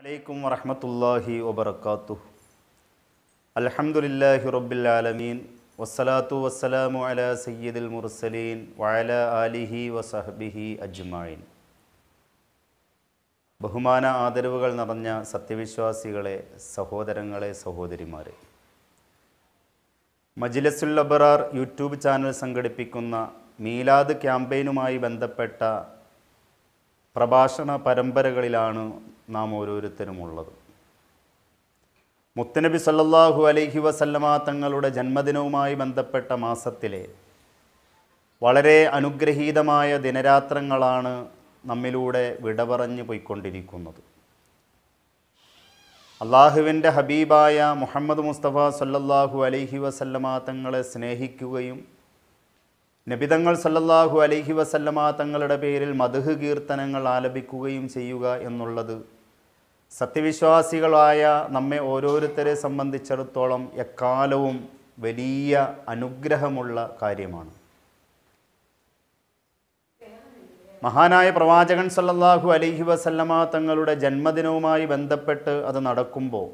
അലൈക്കും വറഹമത്തല്ലാഹി വബർക്കാത്തു അലഹമുല്ലാഹി റബ്ബിൽ ആലമീൻ വസ്സലാത്തു വസ്സലാമു അല സയ്യിദുൽ മുർസലീൻ വയല ആലിഹി വസഹബിഹി അജ്മായിൻ ബഹുമാന ആദരവുകൾ നിറഞ്ഞ സത്യവിശ്വാസികളെ സഹോദരങ്ങളെ സഹോദരിമാരെ മജിലസുൽ അബറാർ യൂട്യൂബ് ചാനൽ സംഘടിപ്പിക്കുന്ന മീലാദ് ക്യാമ്പയിനുമായി ബന്ധപ്പെട്ട പ്രഭാഷണ പരമ്പരകളിലാണ് നാം ഓരോരുത്തരും ഉള്ളത് മുത്തനബി സല്ലല്ലാഹു അലൈഹി വസല്ലമ തങ്ങളുടെ ജന്മദിനവുമായി ബന്ധപ്പെട്ട മാസത്തിലെ വളരെ അനുഗ്രഹീതമായ ദിനരാത്രങ്ങളാണ് നമ്മിലൂടെ വിടപറഞ്ഞു പോയിക്കൊണ്ടിരിക്കുന്നത് അള്ളാഹുവിൻ്റെ ഹബീബായ മുഹമ്മദ് മുസ്തഫ സല്ലല്ലാഹു അലൈഹി വസല്ലമ തങ്ങളെ സ്നേഹിക്കുകയും നബിതങ്ങൾ സല്ലല്ലാഹു അലൈഹി വസല്ലമ തങ്ങളുടെ പേരിൽ മധുഹ് കീർത്തനങ്ങൾ ആലപിക്കുകയും ചെയ്യുക എന്നുള്ളത് സത്യവിശ്വാസികളായ നമ്മെ ഓരോരുത്തരെ സംബന്ധിച്ചിടത്തോളം എക്കാലവും വലിയ അനുഗ്രഹമുള്ള കാര്യമാണ് മഹാനായ പ്രവാചകൻ സല്ലല്ലാഹു അലൈഹി വസല്ലമ തങ്ങളുടെ ജന്മദിനവുമായി ബന്ധപ്പെട്ട് അത് നടക്കുമ്പോൾ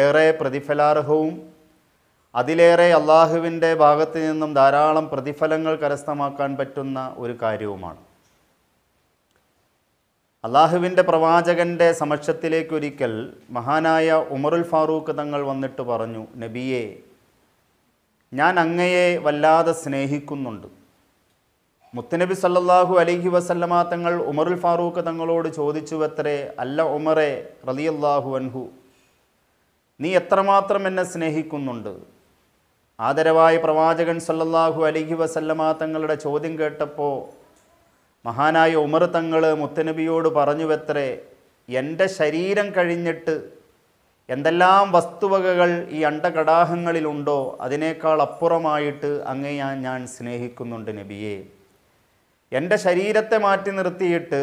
ഏറെ പ്രതിഫലാർഹവും അതിലേറെ അള്ളാഹുവിൻ്റെ ഭാഗത്ത് നിന്നും ധാരാളം പ്രതിഫലങ്ങൾ കരസ്ഥമാക്കാൻ പറ്റുന്ന ഒരു കാര്യവുമാണ് അള്ളാഹുവിൻ്റെ പ്രവാചകൻ്റെ സമക്ഷത്തിലേക്കൊരിക്കൽ മഹാനായ ഉമറുൽ ഫാറൂഖ് തങ്ങൾ വന്നിട്ട് പറഞ്ഞു നബിയെ ഞാൻ അങ്ങയെ വല്ലാതെ സ്നേഹിക്കുന്നുണ്ട് മുത്തുനബി സല്ലാഹു അലഹി വസല്ലമ തങ്ങൾ ഉമറുൽ ഫാറൂഖ് തങ്ങളോട് ചോദിച്ചുവത്രേ അല്ല ഉമറെ റലിയല്ലാഹു അൻഹു നീ എത്രമാത്രം എന്നെ സ്നേഹിക്കുന്നുണ്ട് ആദരവായ പ്രവാചകൻ സല്ലല്ലാഹു അലിഹി വസല്ലമ തങ്ങളുടെ ചോദ്യം കേട്ടപ്പോൾ മഹാനായ ഉമർ തങ്ങൾ മുത്തനബിയോട് പറഞ്ഞുവെത്രേ എൻ്റെ ശരീരം കഴിഞ്ഞിട്ട് എന്തെല്ലാം വസ്തുവകകൾ ഈ അണ്ടകടാഹങ്ങളിലുണ്ടോ അതിനേക്കാൾ അപ്പുറമായിട്ട് അങ്ങേ ഞാൻ ഞാൻ സ്നേഹിക്കുന്നുണ്ട് നബിയെ എൻ്റെ ശരീരത്തെ മാറ്റി നിർത്തിയിട്ട്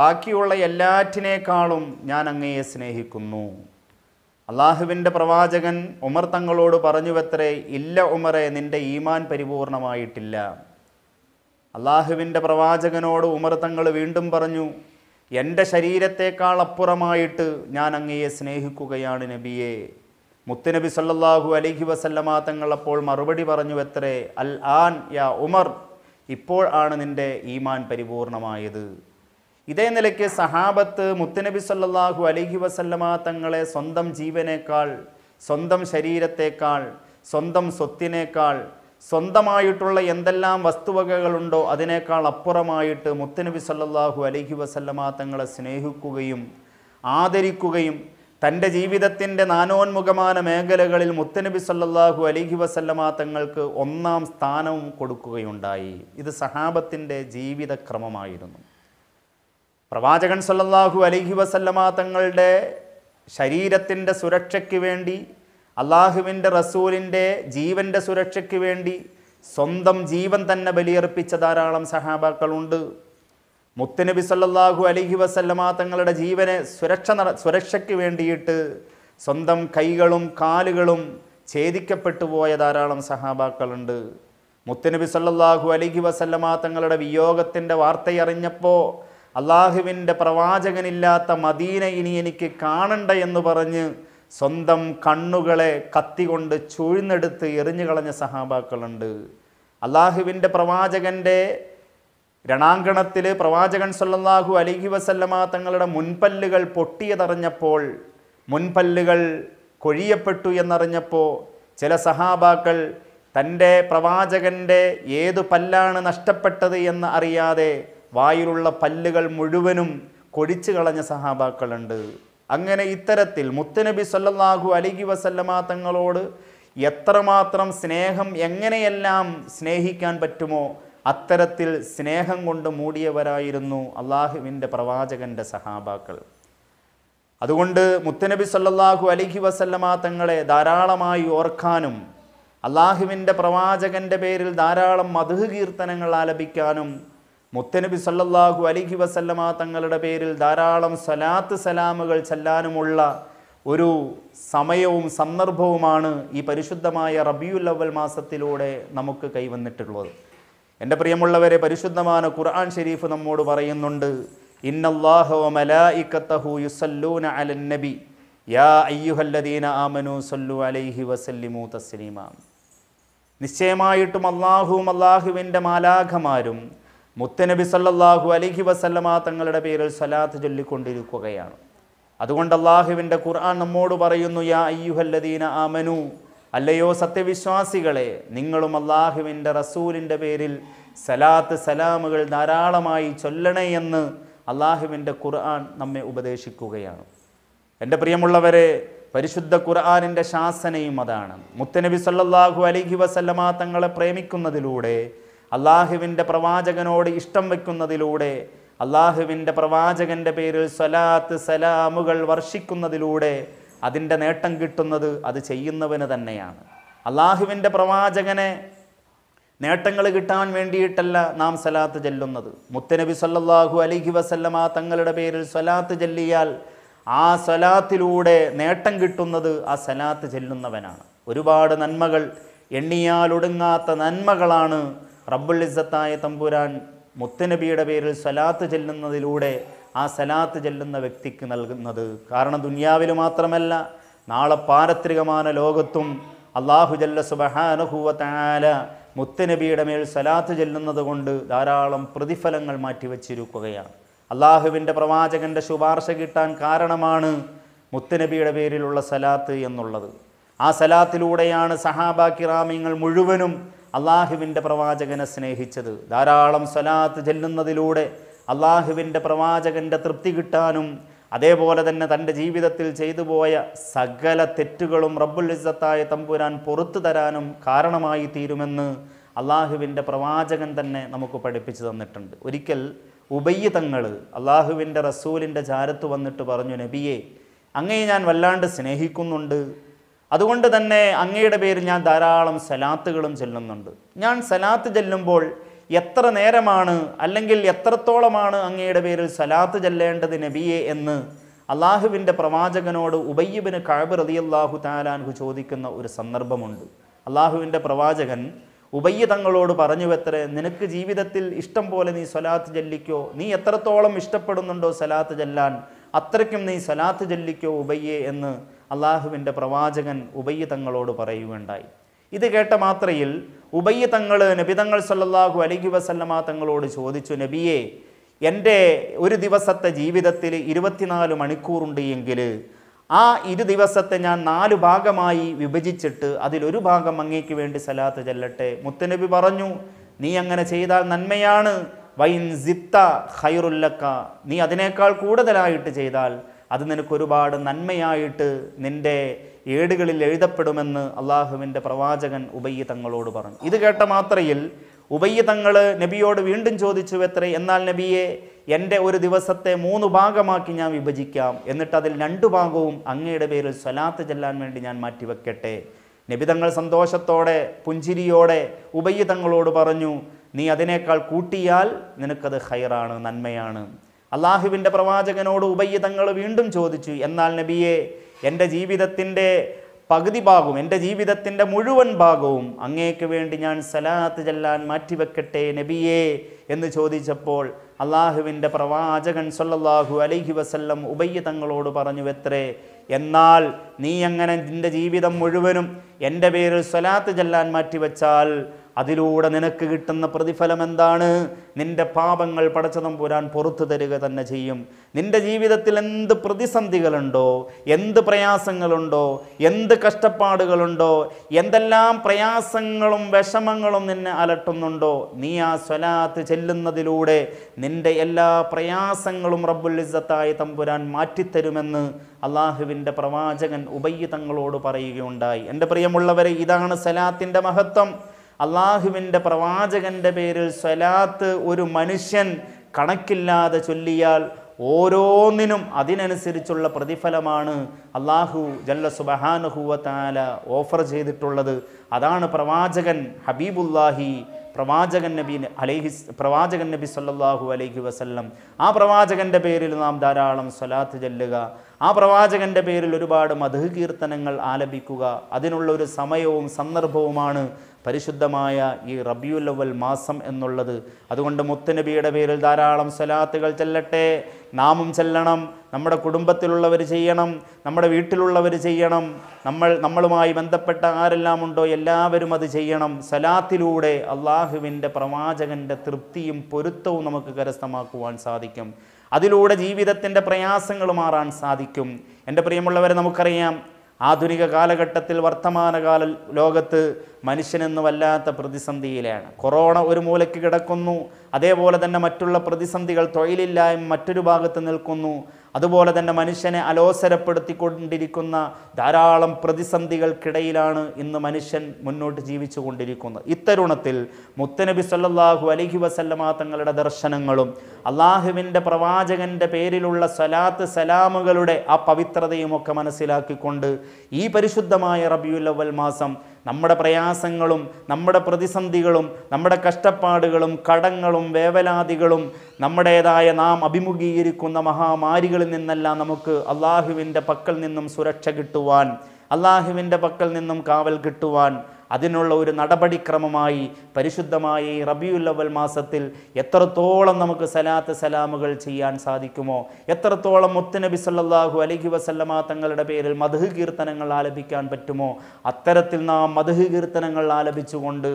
ബാക്കിയുള്ള എല്ലാറ്റിനേക്കാളും ഞാൻ അങ്ങയെ സ്നേഹിക്കുന്നു അള്ളാഹുവിൻ്റെ പ്രവാചകൻ ഉമർ തങ്ങളോട് പറഞ്ഞുവത്രേ ഇല്ല ഉമറെ നിൻ്റെ ഈമാൻ പരിപൂർണമായിട്ടില്ല അള്ളാഹുവിൻ്റെ പ്രവാചകനോട് ഉമർ തങ്ങൾ വീണ്ടും പറഞ്ഞു എൻ്റെ ശരീരത്തേക്കാൾ അപ്പുറമായിട്ട് ഞാൻ അങ്ങയെ സ്നേഹിക്കുകയാണ് നബിയെ മുത്തുനബി സല്ലാഹു അലഹി വസല്ലമാ തങ്ങൾ അപ്പോൾ മറുപടി പറഞ്ഞു എത്രേ അൽ ആൻ യാ ഉമർ ഇപ്പോൾ ആണ് നിൻ്റെ ഈമാൻ പരിപൂർണമായത് ഇതേ നിലയ്ക്ക് സഹാബത്ത് മുത്തനബി സല്ലാഹു അലഹി വസല്ലമ തങ്ങളെ സ്വന്തം ജീവനേക്കാൾ സ്വന്തം ശരീരത്തേക്കാൾ സ്വന്തം സ്വത്തിനേക്കാൾ സ്വന്തമായിട്ടുള്ള എന്തെല്ലാം വസ്തുവകകളുണ്ടോ അതിനേക്കാൾ അപ്പുറമായിട്ട് മുത്തനബി സല്ലാഹു അലഹി വസല്ലമ തങ്ങളെ സ്നേഹിക്കുകയും ആദരിക്കുകയും തൻ്റെ ജീവിതത്തിൻ്റെ നാനോന്മുഖമായ മേഖലകളിൽ മുത്തനബി സല്ലാഹു അലഹി വസല്ലമ തങ്ങൾക്ക് ഒന്നാം സ്ഥാനവും കൊടുക്കുകയുണ്ടായി ഇത് സഹാബത്തിൻ്റെ ജീവിതക്രമമായിരുന്നു പ്രവാചകൻ സല്ലാഹു അലഹി വസല്ലമ തങ്ങളുടെ ശരീരത്തിൻ്റെ സുരക്ഷയ്ക്ക് വേണ്ടി അള്ളാഹുവിൻ്റെ റസൂലിൻ്റെ ജീവൻ്റെ സുരക്ഷയ്ക്ക് വേണ്ടി സ്വന്തം ജീവൻ തന്നെ ബലിയർപ്പിച്ച ധാരാളം സഹാബാക്കളുണ്ട് മുത്തുനബി സല്ലാഹു അലഹി വസല്ലമ തങ്ങളുടെ ജീവനെ സുരക്ഷ നട സുരക്ഷയ്ക്ക് വേണ്ടിയിട്ട് സ്വന്തം കൈകളും കാലുകളും ഛേദിക്കപ്പെട്ടു പോയ ധാരാളം സഹാബാക്കളുണ്ട് മുത്തുനബി സല്ലാഹു അലഹി വസല്ലമ തങ്ങളുടെ വിയോഗത്തിൻ്റെ വാർത്തയറിഞ്ഞപ്പോൾ അള്ളാഹുവിൻ്റെ പ്രവാചകനില്ലാത്ത മദീന ഇനി എനിക്ക് കാണണ്ട എന്ന് പറഞ്ഞ് സ്വന്തം കണ്ണുകളെ കത്തികൊണ്ട് ചുഴിഞ്ഞെടുത്ത് എറിഞ്ഞു കളഞ്ഞ സഹാബാക്കളുണ്ട് അള്ളാഹുവിൻ്റെ പ്രവാചകൻ്റെ രണാങ്കണത്തിൽ പ്രവാചകൻ സല്ലാഹു അലിഹി വസല്ലമ തങ്ങളുടെ മുൻപല്ലുകൾ പൊട്ടിയതറിഞ്ഞപ്പോൾ മുൻപല്ലുകൾ കൊഴിയപ്പെട്ടു എന്നറിഞ്ഞപ്പോൾ ചില സഹാബാക്കൾ തൻ്റെ പ്രവാചകൻ്റെ ഏതു പല്ലാണ് നഷ്ടപ്പെട്ടത് എന്ന് അറിയാതെ വായിലുള്ള പല്ലുകൾ മുഴുവനും കൊടിച്ചു കളഞ്ഞ സഹാബാക്കളുണ്ട് അങ്ങനെ ഇത്തരത്തിൽ മുത്തനബി സല്ലാഹു അലിഗി വസല്ലമ തങ്ങളോട് എത്രമാത്രം സ്നേഹം എങ്ങനെയെല്ലാം സ്നേഹിക്കാൻ പറ്റുമോ അത്തരത്തിൽ സ്നേഹം കൊണ്ട് മൂടിയവരായിരുന്നു അള്ളാഹുവിൻ്റെ പ്രവാചകൻ്റെ സഹാബാക്കൾ അതുകൊണ്ട് മുത്തനബി സല്ലാഹു അലിഹി വസല്ലമ തങ്ങളെ ധാരാളമായി ഓർക്കാനും അള്ളാഹുവിൻ്റെ പ്രവാചകൻ്റെ പേരിൽ ധാരാളം മധുഹ് കീർത്തനങ്ങൾ ആലപിക്കാനും മുത്തനബി സല്ലല്ലാഹു അലിഹി വസല്ലമ തങ്ങളുടെ പേരിൽ ധാരാളം സലാത്ത് സലാമുകൾ ചെല്ലാനുമുള്ള ഒരു സമയവും സന്ദർഭവുമാണ് ഈ പരിശുദ്ധമായ റബിയുൽ അവൽ മാസത്തിലൂടെ നമുക്ക് കൈവന്നിട്ടുള്ളത് എൻ്റെ പ്രിയമുള്ളവരെ പരിശുദ്ധമായ ഖുർആൻ ഷെരീഫ് നമ്മോട് പറയുന്നുണ്ട് നബി യാ അയ്യുഹല്ലദീന സല്ലു അലൈഹി വസല്ലിമു നിശ്ചയമായിട്ടും അള്ളാഹുവും അള്ളാഹുവിൻ്റെ മാലാഖമാരും മുത്തനബി സല്ലാഹു അലഹി വസല്ലമ തങ്ങളുടെ പേരിൽ സലാത്ത് ചൊല്ലിക്കൊണ്ടിരിക്കുകയാണ് അതുകൊണ്ട് അള്ളാഹുവിൻ്റെ ഖുർആൻ നമ്മോട് പറയുന്നു യാ അയ്യുഹല്ലദീന ആമനു അല്ലയോ സത്യവിശ്വാസികളെ നിങ്ങളും അള്ളാഹുവിൻ്റെ റസൂലിൻ്റെ പേരിൽ സലാത്ത് സലാമുകൾ ധാരാളമായി ചൊല്ലണേ എന്ന് അള്ളാഹുവിൻ്റെ ഖുർആൻ നമ്മെ ഉപദേശിക്കുകയാണ് എൻ്റെ പ്രിയമുള്ളവരെ പരിശുദ്ധ ഖുർആാനിൻ്റെ ശാസനയും അതാണ് മുത്തനബി സല്ലാഹു അലഹി വസല്ലമ തങ്ങളെ പ്രേമിക്കുന്നതിലൂടെ അള്ളാഹുവിൻ്റെ പ്രവാചകനോട് ഇഷ്ടം വയ്ക്കുന്നതിലൂടെ അള്ളാഹുവിൻ്റെ പ്രവാചകൻ്റെ പേരിൽ സ്വലാത്ത് സലാമുകൾ വർഷിക്കുന്നതിലൂടെ അതിൻ്റെ നേട്ടം കിട്ടുന്നത് അത് ചെയ്യുന്നവന് തന്നെയാണ് അള്ളാഹുവിൻ്റെ പ്രവാചകനെ നേട്ടങ്ങൾ കിട്ടാൻ വേണ്ടിയിട്ടല്ല നാം സലാത്ത് ചെല്ലുന്നത് മുത്തനബി സല്ലാഹു അലിഹി വസല്ലമ തങ്ങളുടെ പേരിൽ സ്വലാത്ത് ചെല്ലിയാൽ ആ സ്വലാത്തിലൂടെ നേട്ടം കിട്ടുന്നത് ആ സലാത്ത് ചെല്ലുന്നവനാണ് ഒരുപാട് നന്മകൾ എണ്ണിയാലൊടുങ്ങാത്ത നന്മകളാണ് റബ്ബുൽ ഇസ്സത്തായ തമ്പുരാൻ മുത്തനബിയുടെ പേരിൽ സലാത്ത് ചെല്ലുന്നതിലൂടെ ആ സലാത്ത് ചെല്ലുന്ന വ്യക്തിക്ക് നൽകുന്നത് കാരണം ദുനിയാവിൽ മാത്രമല്ല നാളെ പാരത്രികമായ ലോകത്തും അള്ളാഹു ജല്ല സുബഹാനുഹൂവത്താല മുത്തനബിയുടെ മേൽ സലാത്ത് ചെല്ലുന്നത് കൊണ്ട് ധാരാളം പ്രതിഫലങ്ങൾ മാറ്റിവെച്ചിരിക്കുകയാണ് അള്ളാഹുവിൻ്റെ പ്രവാചകൻ്റെ ശുപാർശ കിട്ടാൻ കാരണമാണ് മുത്തനബിയുടെ പേരിലുള്ള സലാത്ത് എന്നുള്ളത് ആ സലാത്തിലൂടെയാണ് സഹാബാ കിറാമിങ്ങൾ മുഴുവനും അള്ളാഹുവിൻ്റെ പ്രവാചകനെ സ്നേഹിച്ചത് ധാരാളം സ്വലാത്ത് ചെല്ലുന്നതിലൂടെ അള്ളാഹുവിൻ്റെ പ്രവാചകൻ്റെ തൃപ്തി കിട്ടാനും അതേപോലെ തന്നെ തൻ്റെ ജീവിതത്തിൽ ചെയ്തു പോയ സകല തെറ്റുകളും റബ്ബുൽ ഇസ്സത്തായ തമ്പുരാൻ പുറത്തു തരാനും കാരണമായി തീരുമെന്ന് അള്ളാഹുവിൻ്റെ പ്രവാചകൻ തന്നെ നമുക്ക് പഠിപ്പിച്ചു തന്നിട്ടുണ്ട് ഒരിക്കൽ ഉബയ്യ തങ്ങൾ അള്ളാഹുവിൻ്റെ റസൂലിൻ്റെ ചാരത്ത് വന്നിട്ട് പറഞ്ഞു നബിയെ അങ്ങേ ഞാൻ വല്ലാണ്ട് സ്നേഹിക്കുന്നുണ്ട് അതുകൊണ്ട് തന്നെ അങ്ങയുടെ പേരിൽ ഞാൻ ധാരാളം സലാത്തുകളും ചെല്ലുന്നുണ്ട് ഞാൻ സലാത്ത് ചെല്ലുമ്പോൾ എത്ര നേരമാണ് അല്ലെങ്കിൽ എത്രത്തോളമാണ് അങ്ങയുടെ പേരിൽ സലാത്ത് ചെല്ലേണ്ടത് നബിയെ എന്ന് അള്ളാഹുവിൻ്റെ പ്രവാചകനോട് ഉബയ്യബിന് കഴബ് അള്ളാഹു താലാൻഹു ചോദിക്കുന്ന ഒരു സന്ദർഭമുണ്ട് അള്ളാഹുവിൻ്റെ പ്രവാചകൻ ഉബയ്യ തങ്ങളോട് പറഞ്ഞു എത്ര നിനക്ക് ജീവിതത്തിൽ ഇഷ്ടം പോലെ നീ സലാത്ത് ചെല്ലിക്കോ നീ എത്രത്തോളം ഇഷ്ടപ്പെടുന്നുണ്ടോ സലാത്ത് ചെല്ലാൻ അത്രയ്ക്കും നീ സലാത്ത് ചെല്ലിക്കോ ഉബയ്യെ എന്ന് അള്ളാഹുവിൻ്റെ പ്രവാചകൻ ഉബയ്യ തങ്ങളോട് പറയുകയുണ്ടായി ഇത് കേട്ട മാത്രയിൽ ഉബയ്യ തങ്ങൾ നബിതങ്ങൾ സല്ലാഹു അലഹി വസല്ലമ തങ്ങളോട് ചോദിച്ചു നബിയെ എൻ്റെ ഒരു ദിവസത്തെ ജീവിതത്തിൽ ഇരുപത്തിനാല് മണിക്കൂറുണ്ട് എങ്കിൽ ആ ഇരു ദിവസത്തെ ഞാൻ നാല് ഭാഗമായി വിഭജിച്ചിട്ട് അതിലൊരു ഭാഗം അങ്ങേക്ക് വേണ്ടി സലാത്ത് ചെല്ലട്ടെ മുത്തനബി പറഞ്ഞു നീ അങ്ങനെ ചെയ്താൽ നന്മയാണ് വൈൻ സിത്ത ഹൈറുല്ലക്ക നീ അതിനേക്കാൾ കൂടുതലായിട്ട് ചെയ്താൽ അത് നിനക്കൊരുപാട് നന്മയായിട്ട് നിൻ്റെ ഏടുകളിൽ എഴുതപ്പെടുമെന്ന് അള്ളാഹുവിൻ്റെ പ്രവാചകൻ ഉബയ്യ തങ്ങളോട് പറഞ്ഞു ഇത് കേട്ട മാത്രയിൽ ഉബയ്യ തങ്ങൾ നബിയോട് വീണ്ടും ചോദിച്ചു എത്ര എന്നാൽ നബിയെ എൻ്റെ ഒരു ദിവസത്തെ മൂന്ന് ഭാഗമാക്കി ഞാൻ വിഭജിക്കാം എന്നിട്ട് അതിൽ രണ്ട് ഭാഗവും അങ്ങയുടെ പേരിൽ സ്വലാത്ത് ചെല്ലാൻ വേണ്ടി ഞാൻ മാറ്റിവെക്കട്ടെ നബി തങ്ങൾ സന്തോഷത്തോടെ പുഞ്ചിരിയോടെ ഉബയ്യ തങ്ങളോട് പറഞ്ഞു നീ അതിനേക്കാൾ കൂട്ടിയാൽ നിനക്കത് ഹൈറാണ് നന്മയാണ് അള്ളാഹുവിൻ്റെ പ്രവാചകനോട് ഉബയ്യ തങ്ങൾ വീണ്ടും ചോദിച്ചു എന്നാൽ നബിയെ എൻ്റെ ജീവിതത്തിൻ്റെ പകുതി ഭാഗവും എൻ്റെ ജീവിതത്തിൻ്റെ മുഴുവൻ ഭാഗവും അങ്ങേക്ക് വേണ്ടി ഞാൻ സലാത്ത് ചെല്ലാൻ മാറ്റിവെക്കട്ടെ നബിയേ എന്ന് ചോദിച്ചപ്പോൾ അള്ളാഹുവിൻ്റെ പ്രവാചകൻ സൊല്ലാഹു അലൈഹി വസല്ലം ഉബയ്യ തങ്ങളോട് പറഞ്ഞു എത്രേ എന്നാൽ നീ അങ്ങനെ നിൻ്റെ ജീവിതം മുഴുവനും എൻ്റെ പേരിൽ സ്വലാത്ത് ചെല്ലാൻ മാറ്റിവെച്ചാൽ അതിലൂടെ നിനക്ക് കിട്ടുന്ന പ്രതിഫലം എന്താണ് നിന്റെ പാപങ്ങൾ പടച്ചതമ്പുരാൻ പുറത്തു തരിക തന്നെ ചെയ്യും നിന്റെ ജീവിതത്തിൽ എന്ത് പ്രതിസന്ധികളുണ്ടോ എന്ത് പ്രയാസങ്ങളുണ്ടോ എന്ത് കഷ്ടപ്പാടുകളുണ്ടോ എന്തെല്ലാം പ്രയാസങ്ങളും വിഷമങ്ങളും നിന്നെ അലട്ടുന്നുണ്ടോ നീ ആ സ്വലാത്ത് ചെല്ലുന്നതിലൂടെ നിന്റെ എല്ലാ പ്രയാസങ്ങളും റബ്ബുൽ ഇസ്സത്തായി തമ്പുരാൻ മാറ്റിത്തരുമെന്ന് അള്ളാഹുവിൻ്റെ പ്രവാചകൻ ഉബയ്യ തങ്ങളോട് പറയുകയുണ്ടായി എൻ്റെ പ്രിയമുള്ളവരെ ഇതാണ് സലാത്തിൻ്റെ മഹത്വം അള്ളാഹുവിൻ്റെ പ്രവാചകൻ്റെ പേരിൽ സ്വലാത്ത് ഒരു മനുഷ്യൻ കണക്കില്ലാതെ ചൊല്ലിയാൽ ഓരോന്നിനും അതിനനുസരിച്ചുള്ള പ്രതിഫലമാണ് അള്ളാഹു ജല്ല സുബഹാനുഹൂവത്താല ഓഫർ ചെയ്തിട്ടുള്ളത് അതാണ് പ്രവാചകൻ ഹബീബുല്ലാഹി പ്രവാചകൻ നബി അലൈഹി പ്രവാചകൻ നബി സല്ലാഹു അലൈഹി വസല്ലം ആ പ്രവാചകൻ്റെ പേരിൽ നാം ധാരാളം സ്വലാത്ത് ചെല്ലുക ആ പ്രവാചകൻ്റെ പേരിൽ ഒരുപാട് മധുകീർത്തനങ്ങൾ കീർത്തനങ്ങൾ ആലപിക്കുക അതിനുള്ള ഒരു സമയവും സന്ദർഭവുമാണ് പരിശുദ്ധമായ ഈ റബിയുലവൽ മാസം എന്നുള്ളത് അതുകൊണ്ട് മുത്തനബിയുടെ പേരിൽ ധാരാളം സ്വലാത്തുകൾ ചെല്ലട്ടെ നാമും ചെല്ലണം നമ്മുടെ കുടുംബത്തിലുള്ളവർ ചെയ്യണം നമ്മുടെ വീട്ടിലുള്ളവർ ചെയ്യണം നമ്മൾ നമ്മളുമായി ബന്ധപ്പെട്ട ആരെല്ലാം ഉണ്ടോ എല്ലാവരും അത് ചെയ്യണം സലാത്തിലൂടെ അള്ളാഹുവിൻ്റെ പ്രവാചകൻ്റെ തൃപ്തിയും പൊരുത്തവും നമുക്ക് കരസ്ഥമാക്കുവാൻ സാധിക്കും അതിലൂടെ ജീവിതത്തിൻ്റെ പ്രയാസങ്ങൾ മാറാൻ സാധിക്കും എൻ്റെ പ്രിയമുള്ളവരെ നമുക്കറിയാം ആധുനിക കാലഘട്ടത്തിൽ വർത്തമാനകാല ലോകത്ത് മനുഷ്യനെന്ന് വല്ലാത്ത പ്രതിസന്ധിയിലാണ് കൊറോണ ഒരു മൂലയ്ക്ക് കിടക്കുന്നു അതേപോലെ തന്നെ മറ്റുള്ള പ്രതിസന്ധികൾ തൊഴിലില്ലായ്മ മറ്റൊരു ഭാഗത്ത് നിൽക്കുന്നു അതുപോലെ തന്നെ മനുഷ്യനെ അലോസരപ്പെടുത്തിക്കൊണ്ടിരിക്കുന്ന ധാരാളം പ്രതിസന്ധികൾക്കിടയിലാണ് ഇന്ന് മനുഷ്യൻ മുന്നോട്ട് ജീവിച്ചു കൊണ്ടിരിക്കുന്നത് ഇത്തരുണത്തിൽ മുത്തനബി സല്ലാഹു അലഹി വസല്ലമ തങ്ങളുടെ ദർശനങ്ങളും അള്ളാഹുവിൻ്റെ പ്രവാചകൻ്റെ പേരിലുള്ള സലാത്ത് സലാമുകളുടെ ആ പവിത്രതയുമൊക്കെ മനസ്സിലാക്കിക്കൊണ്ട് ഈ പരിശുദ്ധമായ റബിയുല്ലവൽ മാസം നമ്മുടെ പ്രയാസങ്ങളും നമ്മുടെ പ്രതിസന്ധികളും നമ്മുടെ കഷ്ടപ്പാടുകളും കടങ്ങളും വേവലാതികളും നമ്മുടേതായ നാം അഭിമുഖീകരിക്കുന്ന മഹാമാരികളിൽ നിന്നെല്ലാം നമുക്ക് അള്ളാഹുവിൻ്റെ പക്കൽ നിന്നും സുരക്ഷ കിട്ടുവാൻ അള്ളാഹുവിൻ്റെ പക്കൽ നിന്നും കാവൽ കിട്ടുവാൻ അതിനുള്ള ഒരു നടപടിക്രമമായി പരിശുദ്ധമായ ഈ റബിയുല്ലവൽ മാസത്തിൽ എത്രത്തോളം നമുക്ക് സലാത്ത് സലാമുകൾ ചെയ്യാൻ സാധിക്കുമോ എത്രത്തോളം മുത്തനബി സല്ലാഹു അലഹി വസല്ലമ തങ്ങളുടെ പേരിൽ മധുഹ് കീർത്തനങ്ങൾ ആലപിക്കാൻ പറ്റുമോ അത്തരത്തിൽ നാം മധുഹ് കീർത്തനങ്ങൾ ആലപിച്ചുകൊണ്ട്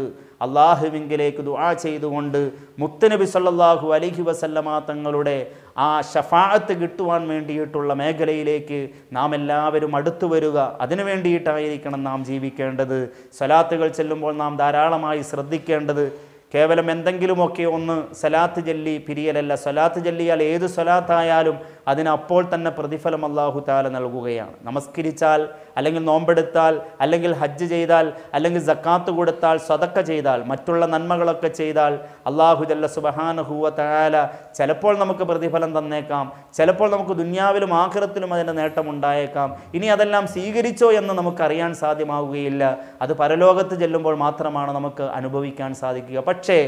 അള്ളാഹുവിങ്കിലേക്ക് ദുആ ചെയ്തുകൊണ്ട് മുത്തനബി സല്ലാഹു അലഹി വസല്ലമാ തങ്ങളുടെ ആ ഷഫാഅത്ത് കിട്ടുവാൻ വേണ്ടിയിട്ടുള്ള മേഖലയിലേക്ക് നാം എല്ലാവരും അടുത്തു വരിക അതിനു വേണ്ടിയിട്ടായിരിക്കണം നാം ജീവിക്കേണ്ടത് സ്വലാത്തുകൾ ചെല്ലുമ്പോൾ നാം ധാരാളമായി ശ്രദ്ധിക്കേണ്ടത് കേവലം എന്തെങ്കിലുമൊക്കെ ഒന്ന് സലാത്ത് ജല്ലി പിരിയലല്ല സലാത്ത് ജല്ലിയാൽ ഏത് സലാത്തായാലും അതിനപ്പോൾ തന്നെ പ്രതിഫലം അള്ളാഹു താല നൽകുകയാണ് നമസ്കരിച്ചാൽ അല്ലെങ്കിൽ നോമ്പെടുത്താൽ അല്ലെങ്കിൽ ഹജ്ജ് ചെയ്താൽ അല്ലെങ്കിൽ ജക്കാത്ത് കൊടുത്താൽ സ്വതക്ക ചെയ്താൽ മറ്റുള്ള നന്മകളൊക്കെ ചെയ്താൽ അള്ളാഹു ജല്ല സുബഹാനഹുവ താല ചിലപ്പോൾ നമുക്ക് പ്രതിഫലം തന്നേക്കാം ചിലപ്പോൾ നമുക്ക് ദുന്യാവിലും ആഖിറത്തിലും അതിൻ്റെ നേട്ടമുണ്ടായേക്കാം ഇനി അതെല്ലാം സ്വീകരിച്ചോ എന്ന് നമുക്കറിയാൻ സാധ്യമാവുകയില്ല അത് പരലോകത്ത് ചെല്ലുമ്പോൾ മാത്രമാണ് നമുക്ക് അനുഭവിക്കാൻ സാധിക്കുക പക്ഷേ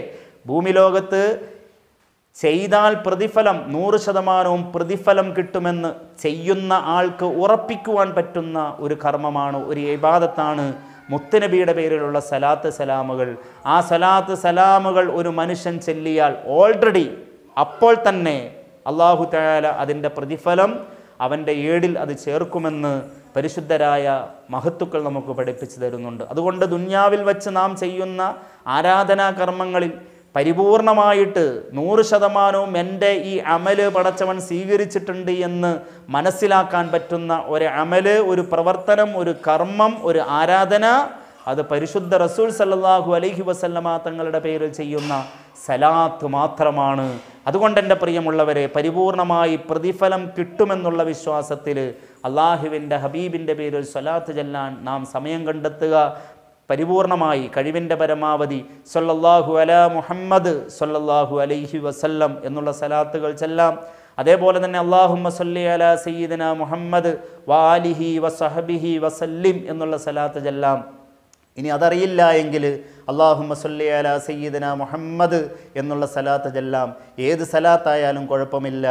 ഭൂമിലോകത്ത് ചെയ്താൽ പ്രതിഫലം നൂറ് ശതമാനവും പ്രതിഫലം കിട്ടുമെന്ന് ചെയ്യുന്ന ആൾക്ക് ഉറപ്പിക്കുവാൻ പറ്റുന്ന ഒരു കർമ്മമാണ് ഒരു ഇബാദത്താണ് മുത്തനബിയുടെ പേരിലുള്ള സലാത്ത് സലാമുകൾ ആ സലാത്ത് സലാമുകൾ ഒരു മനുഷ്യൻ ചെല്ലിയാൽ ഓൾറെഡി അപ്പോൾ തന്നെ അള്ളാഹു തയാല അതിൻ്റെ പ്രതിഫലം അവൻ്റെ ഏടിൽ അത് ചേർക്കുമെന്ന് പരിശുദ്ധരായ മഹത്തുക്കൾ നമുക്ക് പഠിപ്പിച്ചു തരുന്നുണ്ട് അതുകൊണ്ട് ദുന്യാവിൽ വച്ച് നാം ചെയ്യുന്ന ആരാധനാ കർമ്മങ്ങളിൽ പരിപൂർണമായിട്ട് നൂറ് ശതമാനവും എൻ്റെ ഈ അമല് പടച്ചവൻ സ്വീകരിച്ചിട്ടുണ്ട് എന്ന് മനസ്സിലാക്കാൻ പറ്റുന്ന ഒരു അമല് ഒരു പ്രവർത്തനം ഒരു കർമ്മം ഒരു ആരാധന അത് പരിശുദ്ധ റസൂൽ സല്ലാഹു അലഹി വസല്ലമ തങ്ങളുടെ പേരിൽ ചെയ്യുന്ന സലാത്ത് മാത്രമാണ് അതുകൊണ്ട് എൻ്റെ പ്രിയമുള്ളവരെ പരിപൂർണമായി പ്രതിഫലം കിട്ടുമെന്നുള്ള വിശ്വാസത്തിൽ അള്ളാഹുവിൻ്റെ ഹബീബിൻ്റെ പേരിൽ സ്വലാത്ത് ചെല്ലാൻ നാം സമയം കണ്ടെത്തുക പരിപൂർണമായി കഴിവിൻ്റെ പരമാവധി സൊല്ലാഹു അല മുഹമ്മദ് സൊല്ലാഹു അലൈഹി വസല്ലം എന്നുള്ള സലാത്തുകൾ ചെല്ലാം അതേപോലെ തന്നെ അള്ളാഹുമ്മ സല്ലി അല സയ്യിദന മുഹമ്മദ് വാലിഹി വസഹബിഹി വസല്ലിം എന്നുള്ള സലാത്ത് ചെല്ലാം ഇനി അതറിയില്ല എങ്കിൽ അള്ളാഹു മസല്ലി അല സയ്യിദന മുഹമ്മദ് എന്നുള്ള സലാത്ത് ചെല്ലാം ഏത് സലാത്തായാലും കുഴപ്പമില്ല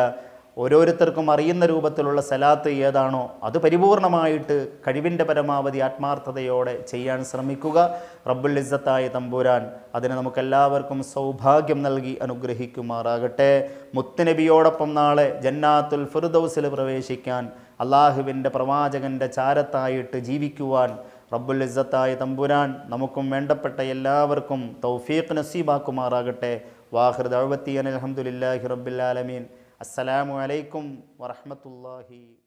ഓരോരുത്തർക്കും അറിയുന്ന രൂപത്തിലുള്ള സലാത്ത് ഏതാണോ അത് പരിപൂർണമായിട്ട് കഴിവിൻ്റെ പരമാവധി ആത്മാർത്ഥതയോടെ ചെയ്യാൻ ശ്രമിക്കുക റബ്ബുൽ ഇസ്സത്തായ തമ്പുരാൻ അതിന് നമുക്കെല്ലാവർക്കും സൗഭാഗ്യം നൽകി അനുഗ്രഹിക്കുമാറാകട്ടെ മുത്തുനബിയോടൊപ്പം നാളെ ജന്നാത്തുൽ ഫിർദൗസിൽ പ്രവേശിക്കാൻ അള്ളാഹുവിൻ്റെ പ്രവാചകൻ്റെ ചാരത്തായിട്ട് ജീവിക്കുവാൻ റബ്ബുൽ ഇസ്സത്തായ തമ്പുരാൻ നമുക്കും വേണ്ടപ്പെട്ട എല്ലാവർക്കും തൗഫീഖ് നസീബാക്കുമാറാകട്ടെ വാഹൃദ് അഴുപത്തിയൻ അലഹമുല്ലാഹി റബ്ബുലാലമീൻ അസ്സലാമു അലൈക്കും വറഹമത്തല്ലാഹി